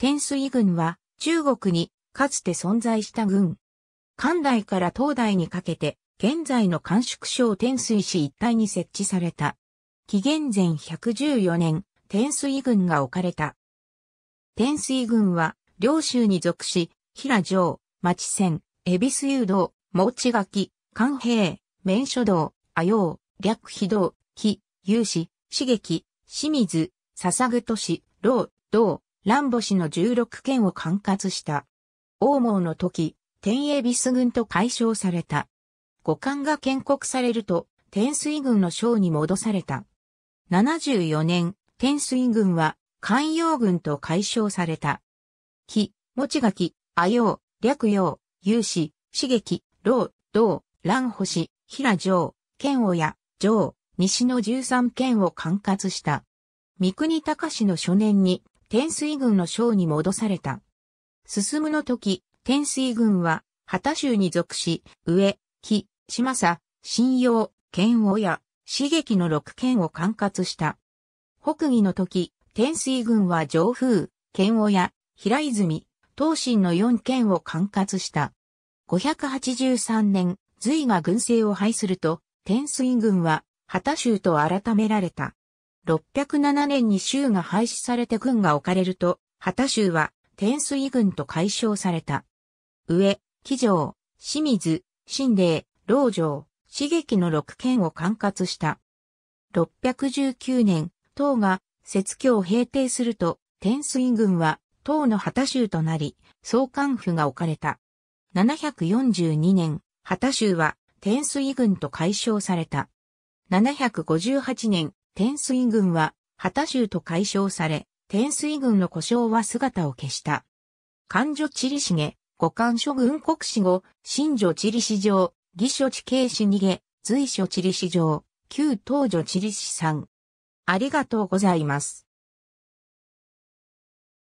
天水軍は中国にかつて存在した軍。関代から東大にかけて現在の甘粛省天水市一帯に設置された。紀元前114年、天水軍が置かれた。天水軍は、領州に属し、平城、町船、恵比寿誘導、餅垣、関平、面書道、阿陽、略非道、木、有志、刺激、清水、笹具都市、老、道、乱母氏の16県を管轄した。王毛の時、天栄ビス軍と解消された。五冠が建国されると、天水軍の将に戻された。74年、天水軍は、寛陽軍と解消された。木、持垣、阿陽、略陽、有志、刺激、老、道、蘭星、平城、剣親、城、西の13県を管轄した。三国隆の初年に天水軍の将に戻された。進むの時、天水軍は、旗州に属し、上、木、島佐、信用、剣親、や、刺激の六県を管轄した。北義の時、天水軍は上風、剣親、や、平泉、東進の四県を管轄した。583年、隋が軍政を廃すると、天水軍は、旗州と改められた。607年に州が廃止されて軍が置かれると、畑州は天水軍と解消された。上、騎城、清水、新霊、老城、刺激の6県を管轄した。619年、唐が説教を平定すると、天水軍は唐の旗州となり、総監府が置かれた。742年、旗州は天水軍と解消された。758年、天水軍は、旗州と解消され、天水軍の故障は姿を消した。官女リシ重、五官諸軍国史後、新女地理史城、義書地形史逃げ、随所地理史城、旧東女チリシさん。ありがとうございます。